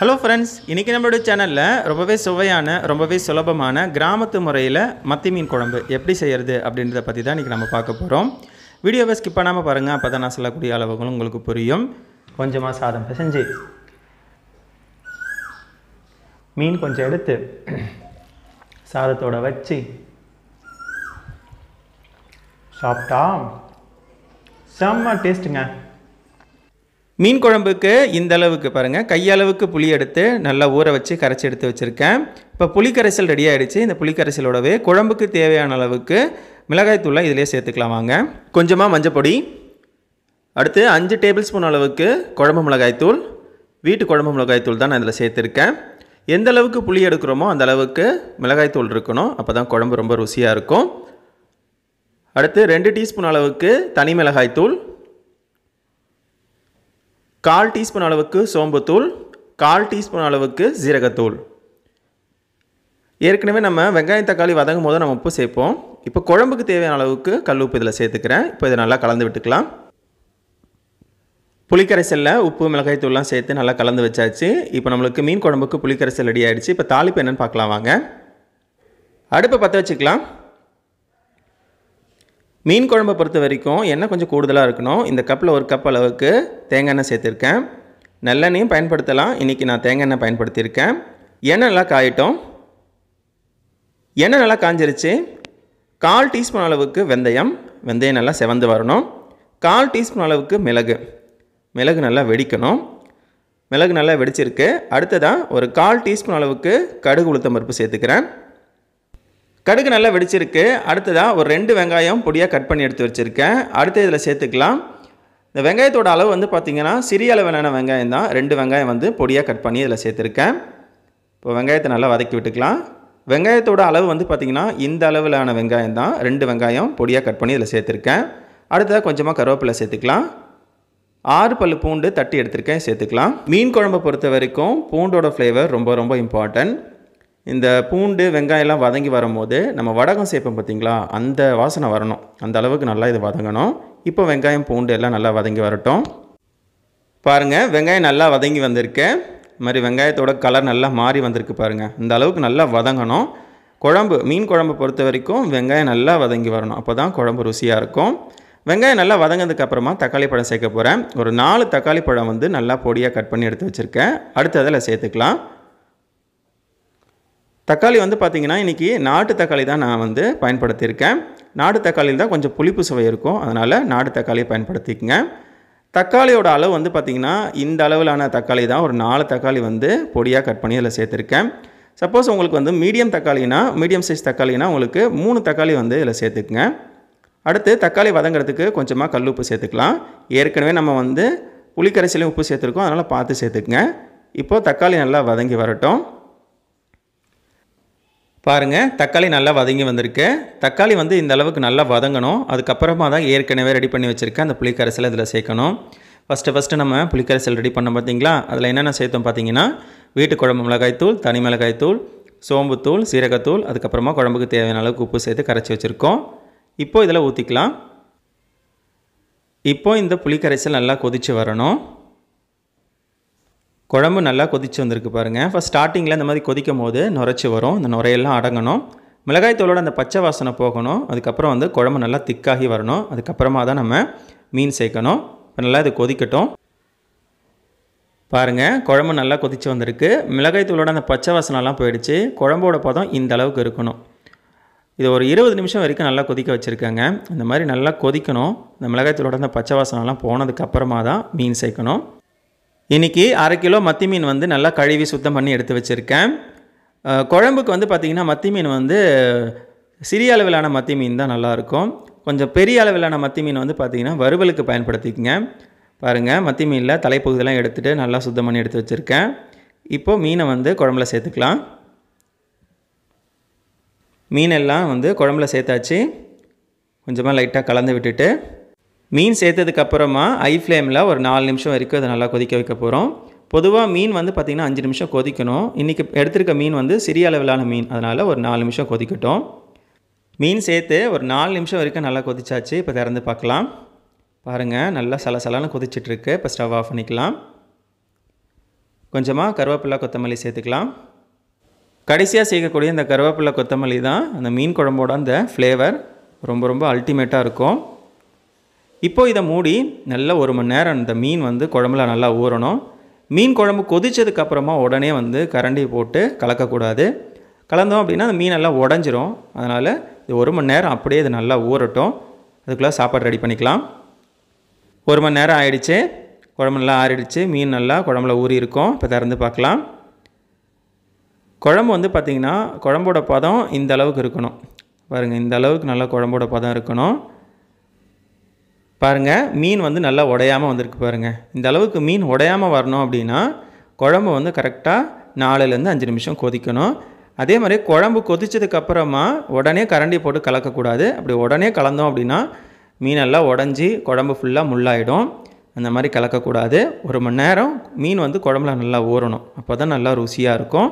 hello friends இன்றைக்கி நம்மளோட சேனலில் ரொம்பவே சுவையான ரொம்பவே சுலபமான கிராமத்து முறையில் மத்தி மீன் குழம்பு எப்படி செய்கிறது அப்படின்றத பற்றி தான் இன்றைக்கி நம்ம பார்க்க போகிறோம் வீடியோவை ஸ்கிப் பண்ணாமல் பாருங்கள் அப்போ தான் நான் சொல்லக்கூடிய அளவுகளும் உங்களுக்கு புரியும் கொஞ்சமாக சாதம் பிசைஞ்சு மீன் கொஞ்சம் எடுத்து சாதத்தோடு வச்சு சாப்பிட்டா செம்ம டேஸ்ட்டுங்க மீன் குழம்புக்கு இந்த அளவுக்கு பாருங்கள் கையளவுக்கு புளி எடுத்து நல்லா ஊற வச்சு கரைச்சி எடுத்து வச்சுருக்கேன் இப்போ புளிக்கரைசல் ரெடி ஆகிடுச்சு இந்த புளிக்கரைசலோடவே குழம்புக்கு தேவையான அளவுக்கு மிளகாய் தூளை இதிலே சேர்த்துக்கலாம் வாங்க கொஞ்சமாக மஞ்சப்பொடி அடுத்து அஞ்சு டேபிள் ஸ்பூன் அளவுக்கு குழம்பு மிளகாய்த்தூள் வீட்டு குழம்பு மிளகாய்த்தூள் தான் நான் இதில் சேர்த்துருக்கேன் எந்த அளவுக்கு புளி எடுக்கிறோமோ அந்த அளவுக்கு மிளகாய்த்தூள் இருக்கணும் அப்போ தான் குழம்பு ரொம்ப ருசியாக இருக்கும் அடுத்து ரெண்டு டீஸ்பூன் அளவுக்கு தனி மிளகாய்த்தூள் கால் டீஸ்பூன் அளவுக்கு சோம்புத்தூள் கால் டீஸ்பூன் அளவுக்கு ஜீரகத்தூள் ஏற்கனவே நம்ம வெங்காயம் தக்காளி வதங்கும் போது நம்ம உப்பு சேர்ப்போம் இப்போ குழம்புக்கு தேவையான அளவுக்கு கல் உப்பு இதில் சேர்த்துக்கிறேன் இப்போ இதை நல்லா கலந்து விட்டுக்கலாம் புளிக்கரைசலில் உப்பு மிளகாய் தூள்லாம் சேர்த்து நல்லா கலந்து வச்சாச்சு இப்போ நம்மளுக்கு மீன் குழம்புக்கு புளிக்கரைசல் ரெடி ஆகிடுச்சு இப்போ தாளிப்பு என்னென்னு பார்க்கலாம் வாங்க அடுப்பை பற்ற வச்சுக்கலாம் மீன் குழம்பை பொறுத்த வரைக்கும் எண்ணெய் கொஞ்சம் கூடுதலாக இருக்கணும் இந்த கப்பில் ஒரு கப் அளவுக்கு தேங்காய் எண்ணெய் சேர்த்துருக்கேன் நல்லெண்ணையும் பயன்படுத்தலாம் இன்றைக்கி நான் தேங்காய் எண்ணெய் பயன்படுத்தியிருக்கேன் எண்ணெய் நல்லா காயட்டும் எண்ணெய் நல்லா காஞ்சிருச்சு கால் டீஸ்பூன் அளவுக்கு வெந்தயம் வெந்தயம் நல்லா செவந்து வரணும் கால் டீஸ்பூன் அளவுக்கு மிளகு மிளகு நல்லா வெடிக்கணும் மிளகு நல்லா வெடிச்சிருக்கு அடுத்ததாக ஒரு கால் டீஸ்பூன் அளவுக்கு கடுகு உளுத்தம்பருப்பு சேர்த்துக்கிறேன் கடுகு நல்லா வெடிச்சிருக்கு அடுத்ததாக ஒரு ரெண்டு வெங்காயம் பொடியாக கட் பண்ணி எடுத்து வச்சுருக்கேன் அடுத்து இதில் சேர்த்துக்கலாம் இந்த வெங்காயத்தோட அளவு வந்து பார்த்திங்கன்னா சிறிய அளவிலான வெங்காயம் தான் ரெண்டு வெங்காயம் வந்து பொடியாக கட் பண்ணி இதில் சேர்த்துருக்கேன் இப்போ வெங்காயத்தை நல்லா வதக்கி விட்டுக்கலாம் வெங்காயத்தோட அளவு வந்து பார்த்திங்கன்னா இந்த அளவிலான வெங்காயம் தான் ரெண்டு வெங்காயம் பொடியாக கட் பண்ணி இதில் சேர்த்துருக்கேன் அடுத்ததாக கொஞ்சமாக கருவேப்பிலை சேர்த்துக்கலாம் ஆறு பல் பூண்டு தட்டி எடுத்திருக்கேன் சேர்த்துக்கலாம் மீன் குழம்பை பொறுத்த வரைக்கும் பூண்டோட ஃப்ளேவர் ரொம்ப ரொம்ப இம்பார்ட்டன்ட் இந்த பூண்டு வெங்காயம்லாம் வதங்கி வரும்போது நம்ம வடகம் சேர்ப்போம் பார்த்திங்களா அந்த வாசனை வரணும் அந்த அளவுக்கு நல்லா இது வதங்கணும் இப்போ வெங்காயம் பூண்டு எல்லாம் நல்லா வதங்கி வரட்டும் பாருங்கள் வெங்காயம் நல்லா வதங்கி வந்திருக்கு மாதிரி வெங்காயத்தோட கலர் நல்லா மாறி வந்திருக்கு பாருங்கள் இந்த அளவுக்கு நல்லா வதங்கணும் குழம்பு மீன் குழம்பு பொறுத்த வரைக்கும் வெங்காயம் நல்லா வதங்கி வரணும் அப்போ தான் குழம்பு ருசியாக இருக்கும் வெங்காயம் நல்லா வதங்கினதுக்கப்புறமா தக்காளி பழம் சேர்க்க போகிறேன் ஒரு நாலு தக்காளி பழம் வந்து நல்லா பொடியாக கட் பண்ணி எடுத்து வச்சுருக்கேன் அடுத்து அதில் சேர்த்துக்கலாம் தக்காளி வந்து பார்த்திங்கன்னா இன்றைக்கி நாட்டு தக்காளி தான் நான் வந்து பயன்படுத்தியிருக்கேன் நாட்டு தக்காளியில் தான் கொஞ்சம் புளிப்பு சுவை இருக்கும் அதனால் நாட்டு தக்காளியை பயன்படுத்திக்கங்க தக்காளியோட அளவு வந்து பார்த்திங்கன்னா இந்த அளவிலான தக்காளி தான் ஒரு நாலு தக்காளி வந்து பொடியாக கட் பண்ணி அதில் சேர்த்துருக்கேன் சப்போஸ் உங்களுக்கு வந்து மீடியம் தக்காளினா மீடியம் சைஸ் தக்காளினா உங்களுக்கு மூணு தக்காளி வந்து இதில் சேர்த்துக்குங்க அடுத்து தக்காளி வதங்கிறதுக்கு கொஞ்சமாக கல் உப்பு சேர்த்துக்கலாம் ஏற்கனவே நம்ம வந்து புளிக்கரைசிலையும் உப்பு சேர்த்துருக்கோம் அதனால் பார்த்து சேர்த்துக்குங்க இப்போது தக்காளி நல்லா வதங்கி வரட்டும் பாருங்கள் தக்காளி நல்லா வதங்கி வந்திருக்கு தக்காளி வந்து இந்த அளவுக்கு நல்லா வதங்கணும் அதுக்கப்புறமா தான் ஏற்கனவே ரெடி பண்ணி வச்சுருக்கேன் அந்த புளிக்கரைசல் இதில் சேர்க்கணும் ஃபஸ்ட்டு ஃபஸ்ட்டு நம்ம புளிக்கரைசல் ரெடி பண்ணோம் பார்த்திங்களா அதில் என்னென்ன சேர்த்தோம் பார்த்தீங்கன்னா வீட்டு குழம்பு மிளகாய்த்தூள் தனி மிளகாய்த்தூள் சோம்புத்தூள் சீரகத்தூள் அதுக்கப்புறமா குழம்புக்கு தேவையான அளவுக்கு உப்பு சேர்த்து கரைச்சி வச்சுருக்கோம் இப்போது இதில் ஊற்றிக்கலாம் இப்போது இந்த புளிக்கரைசல் நல்லா கொதித்து வரணும் குழம்பு நல்லா கொதித்து வந்திருக்கு பாருங்கள் ஃபஸ்ட் ஸ்டார்டிங்கில் இந்த மாதிரி கொதிக்கும் போது நுரைச்சி வரும் இந்த நுரையெல்லாம் அடங்கணும் மிளகாய் தூளோட அந்த பச்சை வாசனை போகணும் அதுக்கப்புறம் வந்து குழம்பு நல்லா திக்காகி வரணும் அதுக்கப்புறமா தான் நம்ம மீன் சேர்க்கணும் இப்போ நல்லா இது கொதிக்கட்டும் பாருங்கள் குழம்பு நல்லா கொதித்து வந்திருக்கு மிளகாய் தூளோட அந்த பச்சை வாசனைலாம் போயிடுச்சு குழம்போட பதம் இந்த அளவுக்கு இருக்கணும் இது ஒரு இருபது நிமிஷம் வரைக்கும் நல்லா கொதிக்க வச்சுருக்காங்க இந்த மாதிரி நல்லா கொதிக்கணும் இந்த மிளகாய் தூளோட அந்த பச்சை வாசனைலாம் போனதுக்கப்புறமா தான் மீன் சேர்க்கணும் இன்றைக்கி அரை கிலோ மத்தி மீன் வந்து நல்லா கழுவி சுத்தம் பண்ணி எடுத்து வச்சுருக்கேன் குழம்புக்கு வந்து பார்த்திங்கன்னா மத்தி மீன் வந்து சிறிய அளவிலான மத்தி மீன் தான் நல்லாயிருக்கும் கொஞ்சம் பெரிய அளவிலான மத்தி மீன் வந்து பார்த்திங்கன்னா வறுவலுக்கு பயன்படுத்திக்கங்க பாருங்கள் மத்தி மீனில் தலைப்பகுதியெல்லாம் எடுத்துகிட்டு நல்லா சுத்தம் பண்ணி எடுத்து வச்சுருக்கேன் இப்போது மீனை வந்து குழம்புல சேர்த்துக்கலாம் மீனெல்லாம் வந்து குழம்புல சேர்த்தாச்சு கொஞ்சமாக லைட்டாக கலந்து விட்டுட்டு மீன் சேர்த்ததுக்கப்புறமா ஐ ஃப்ளேமில் ஒரு நாலு நிமிஷம் வரைக்கும் அதை நல்லா கொதிக்க வைக்க போகிறோம் பொதுவாக மீன் வந்து பார்த்திங்கன்னா அஞ்சு நிமிஷம் கொதிக்கணும் இன்றைக்கி எடுத்திருக்க மீன் வந்து சிறிய அளவிலான மீன் அதனால் ஒரு நாலு நிமிஷம் கொதிக்கட்டும் மீன் சேர்த்து ஒரு நாலு நிமிஷம் வரைக்கும் நல்லா கொதிச்சாச்சு இப்போ திறந்து பார்க்கலாம் பாருங்கள் நல்லா சலசலான்னு கொதிச்சிட்ருக்கு இப்போ ஸ்டவ் ஆஃப் பண்ணிக்கலாம் கொஞ்சமாக கருவேப்பிலை கொத்தமல்லி சேர்த்துக்கலாம் கடைசியாக சேர்க்கக்கூடிய இந்த கருவேப்பிலை கொத்தமல்லி தான் அந்த மீன் குழம்போட அந்த ஃப்ளேவர் ரொம்ப ரொம்ப அல்டிமேட்டாக இருக்கும் இப்போது இதை மூடி நல்லா ஒரு மணி நேரம் இந்த மீன் வந்து குழம்புல நல்லா ஊறணும் மீன் குழம்பு கொதிச்சதுக்கப்புறமா உடனே வந்து கரண்டி போட்டு கலக்கக்கூடாது கலந்தோம் அப்படின்னா அந்த மீன் எல்லாம் உடஞ்சிரும் அதனால் இது ஒரு மணி நேரம் அப்படியே இது நல்லா ஊறட்டும் அதுக்குள்ளே சாப்பாடு ரெடி பண்ணிக்கலாம் ஒரு மணி நேரம் ஆகிடுச்சு குழம்பு நல்லா ஆறிடுச்சு மீன் நல்லா குழம்புல ஊறி இருக்கும் இப்போ திறந்து பார்க்கலாம் குழம்பு வந்து பார்த்திங்கன்னா குழம்போட பதம் இந்த அளவுக்கு இருக்கணும் பாருங்கள் இந்த அளவுக்கு நல்லா குழம்போட பதம் இருக்கணும் பாருங்கள் மீன் வந்து நல்லா உடையாமல் வந்திருக்கு பாருங்கள் இந்த அளவுக்கு மீன் உடையாமல் வரணும் அப்படின்னா குழம்பு வந்து கரெக்டாக நாலுலேருந்து அஞ்சு நிமிஷம் கொதிக்கணும் அதே மாதிரி குழம்பு கொதித்ததுக்கப்புறமா உடனே கரண்டி போட்டு கலக்கக்கூடாது அப்படி உடனே கலந்தோம் அப்படின்னா மீனெல்லாம் உடஞ்சி குழம்பு ஃபுல்லாக முள்ளாயிடும் அந்த மாதிரி கலக்கக்கூடாது ஒரு மணி நேரம் மீன் வந்து குழம்புல நல்லா ஊறணும் அப்போ தான் நல்லா ருசியாக இருக்கும்